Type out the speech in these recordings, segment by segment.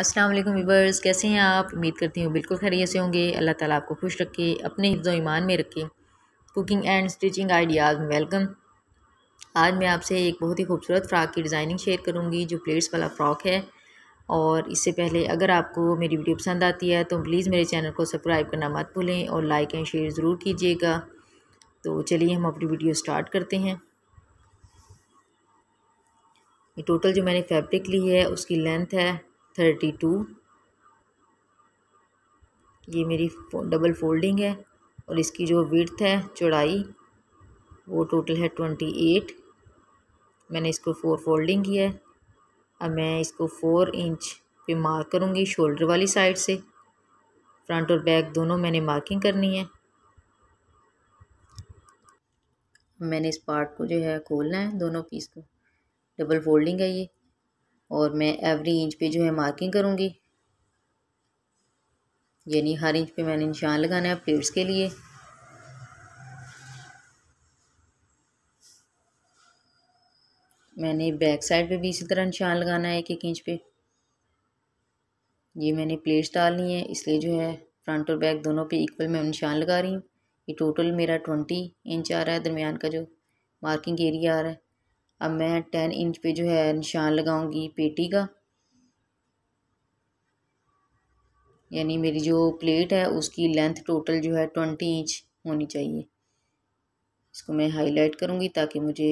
अस्सलाम वालेकुम वीवर्स कैसे हैं आप उम्मीद करती हूँ बिल्कुल खैरियत से होंगे अल्लाह ताला आपको खुश रखे अपने हिफ्ज़ ईमान में रखे कुकिंग एंड स्टिचिंग आइडियाज़ में वेलकम आज मैं आपसे एक बहुत ही खूबसूरत फ़्राक की डिज़ाइनिंग शेयर करूँगी जो प्लेट्स वाला फ़्रॉक है और इससे पहले अगर आपको मेरी वीडियो पसंद आती है तो प्लीज़ मेरे चैनल को सब्सक्राइब करना मत भूलें और लाइक एंड शेयर ज़रूर कीजिएगा तो चलिए हम अपनी वीडियो स्टार्ट करते हैं ये टोटल जो मैंने फैब्रिक ली है उसकी लेंथ है थर्टी टू ये मेरी डबल फोल्डिंग है और इसकी जो विड्थ है चौड़ाई वो टोटल है ट्वेंटी एट मैंने इसको फोर फोल्डिंग किया है अब मैं इसको फोर इंच पे मार्क करूँगी शोल्डर वाली साइड से फ्रंट और बैक दोनों मैंने मार्किंग करनी है मैंने इस पार्ट को जो है खोलना है दोनों पीस को डबल फोल्डिंग है ये और मैं एवरी इंच पे जो है मार्किंग करूँगी यानी हर इंच पे मैंने निशान लगाना है प्लेट्स के लिए मैंने बैक साइड पे भी इसी तरह निशान लगाना है एक एक इंच पे ये मैंने प्लेट्स डालनी है इसलिए जो है फ्रंट और बैक दोनों पे इक्वल मैं निशान लगा रही हूँ ये टोटल मेरा ट्वेंटी इंच आ रहा है दरमियान का जो मार्किंग एरिया आ रहा है अब मैं टेन इंच पे जो है निशान लगाऊंगी पेटी का यानी मेरी जो प्लेट है उसकी लेंथ टोटल जो है ट्वेंटी इंच होनी चाहिए इसको मैं हाईलाइट करूंगी ताकि मुझे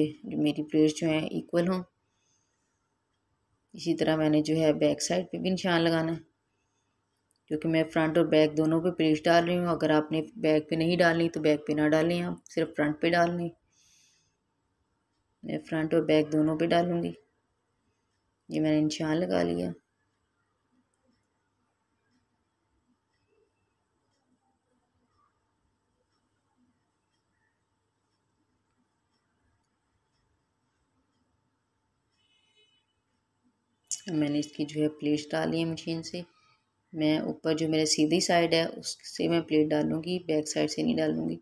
मेरी प्लेट्स जो हैं इक्वल हों इसी तरह मैंने जो है बैक साइड पे भी निशान लगाना है क्योंकि मैं फ्रंट और बैक दोनों पे प्लेट्स डाल रही हूँ अगर आपने बैक पे नहीं डालनी तो बैक पे ना डालें आप सिर्फ फ्रंट पे डाल लें मैं फ्रंट और बैक दोनों पे डालूँगी ये मैंने निशान लगा लिया मैंने इसकी जो है प्लेट डाली है मशीन से मैं ऊपर जो मेरे सीधी साइड है उससे मैं प्लेट डालूंगी बैक साइड से नहीं डालूंगी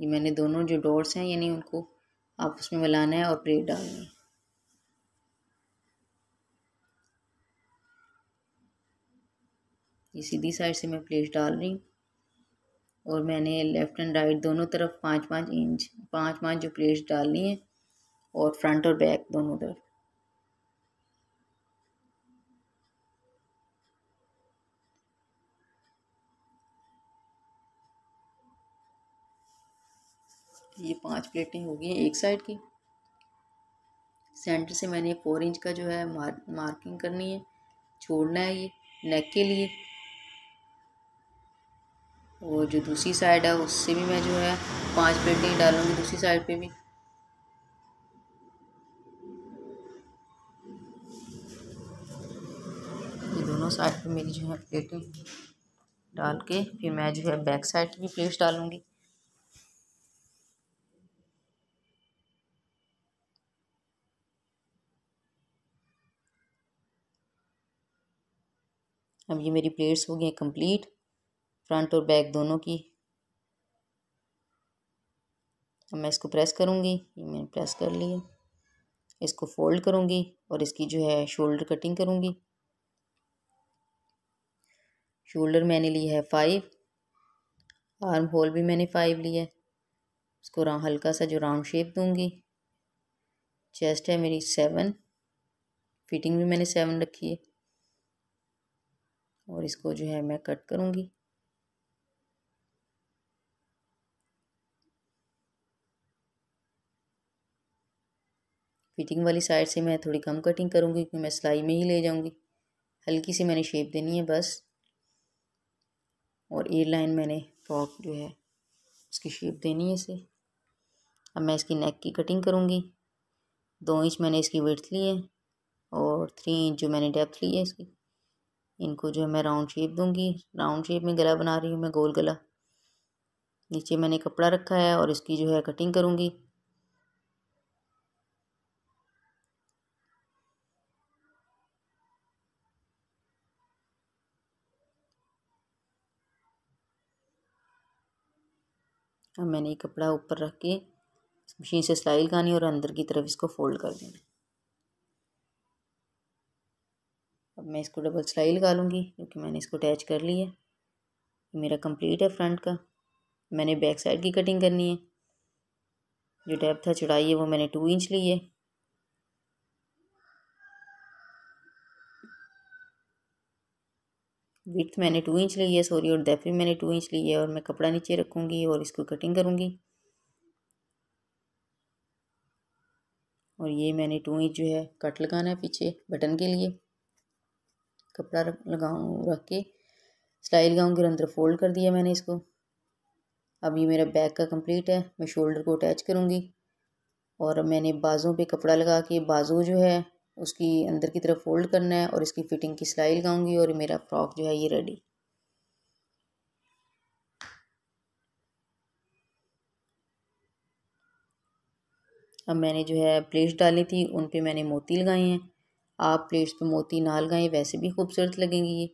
ये मैंने दोनों जो डॉट्स हैं यानी उनको आपस में मिलाना है और प्लेट डालना है ये सीधी साइड से मैं प्लेट डाल रही हूँ और मैंने लेफ़्ट एंड राइट दोनों तरफ पाँच पाँच इंच पाँच पाँच जो प्लेट्स डालनी है और फ्रंट और बैक दोनों तरफ ये पांच प्लेटें हो गई हैं एक साइड की सेंटर से मैंने फोर इंच का जो है मार, मार्किंग करनी है छोड़ना है ये नेक के लिए और जो दूसरी साइड है उससे भी मैं जो है पांच प्लेटें डालूंगी दूसरी साइड पे भी ये दोनों साइड पे मेरी जो है प्लेटें डाल के फिर मैं जो है बैक साइड की भी प्लेट्स डालूंगी अब ये मेरी प्लेट्स हो गई हैं कंप्लीट फ्रंट और बैक दोनों की अब मैं इसको प्रेस करूँगी ये मैंने प्रेस कर लिया इसको फोल्ड करूँगी और इसकी जो है शोल्डर कटिंग करूँगी शोल्डर मैंने ली है फाइव आर्म होल भी मैंने फाइव लिया है इसको हल्का सा जो राउंड शेप दूंगी चेस्ट है मेरी सेवन फिटिंग भी मैंने सेवन रखी है और इसको जो है मैं कट करूँगी फिटिंग वाली साइड से मैं थोड़ी कम कटिंग करूँगी क्योंकि मैं सिलाई में ही ले जाऊँगी हल्की सी मैंने शेप देनी है बस और एयर लाइन मैंने फ्रॉक जो है उसकी शेप देनी है इसे अब मैं इसकी नेक की कटिंग करूँगी दो इंच मैंने इसकी विर्थ ली है और थ्री इंच जो मैंने डेप्थ ली है इसकी इनको जो है मैं राउंड शेप दूंगी राउंड शेप में गला बना रही हूँ मैं गोल गला नीचे मैंने कपड़ा रखा है और इसकी जो है कटिंग करूँगी अब मैंने ये कपड़ा ऊपर रख के मशीन से सिलाई लगानी और अंदर की तरफ इसको फोल्ड कर देना अब मैं इसको डबल सिलाई लगा लूँगी क्योंकि मैंने इसको अटैच कर लिया है मेरा कंप्लीट है फ्रंट का मैंने बैक साइड की कटिंग करनी है जो टैप था चौड़ाई है वो मैंने टू इंच ली है विथ मैंने टू इंच ली है सॉरी और डेफ भी मैंने टू इंच ली है और मैं कपड़ा नीचे रखूँगी और इसको कटिंग करूँगी और ये मैंने टू इंच जो है कट लगाना है पीछे बटन के लिए कपड़ा रख लगाऊँ रख के सिलाई लगाऊँगी और अंदर फोल्ड कर दिया मैंने इसको अब ये मेरा बैक का कंप्लीट है मैं शोल्डर को अटैच करूँगी और मैंने बाजों पे कपड़ा लगा के बाजू जो है उसकी अंदर की तरफ फोल्ड करना है और इसकी फिटिंग की सिलाई लगाऊँगी और मेरा फ्रॉक जो है ये रेडी अब मैंने जो है प्लेट डाली थी उन पे मैंने मोती लगाई हैं आप प्लेट्स पे मोती ना लगाएं वैसे भी खूबसूरत लगेंगी ये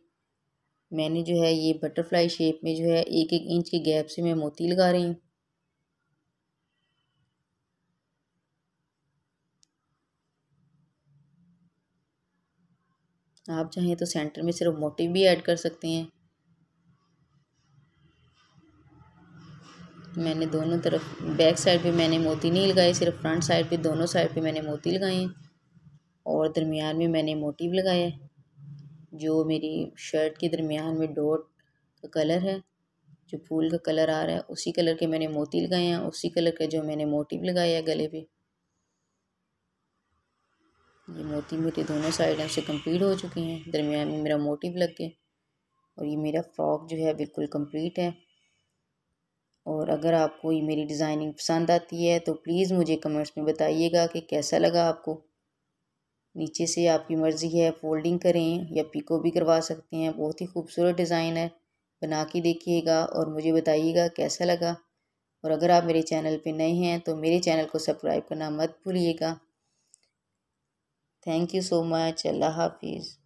मैंने जो है ये बटरफ्लाई शेप में जो है एक एक इंच के गैप से मैं मोती लगा रही हूँ आप चाहें तो सेंटर में सिर्फ मोटिव भी ऐड कर सकते हैं मैंने दोनों तरफ बैक साइड पे मैंने मोती नहीं लगाए सिर्फ फ्रंट साइड पे दोनों साइड पे मैंने मोती लगाए हैं और दरमियान में मैंने मोटिव लगाया है जो मेरी शर्ट के दरमियान में डॉट का कलर है जो फूल का कलर आ रहा है उसी कलर के मैंने मोती लगाए हैं उसी कलर के जो मैंने मोटिव लगाया है गले पे ये मोती मेरे दोनों साइड से कंप्लीट हो चुके हैं दरमियान में मेरा मोटिव लग गया और ये मेरा फ्रॉक जो है बिल्कुल कंप्लीट है और अगर आपको ये मेरी डिज़ाइनिंग पसंद आती है तो प्लीज़ मुझे कमेंट्स में बताइएगा कि कैसा लगा आपको नीचे से आपकी मर्ज़ी है फोल्डिंग करें या पिको भी करवा सकते हैं बहुत ही खूबसूरत डिज़ाइन है बना के देखिएगा और मुझे बताइएगा कैसा लगा और अगर आप मेरे चैनल पे नए हैं तो मेरे चैनल को सब्सक्राइब करना मत भूलिएगा थैंक यू सो मच अल्लाह हाफिज़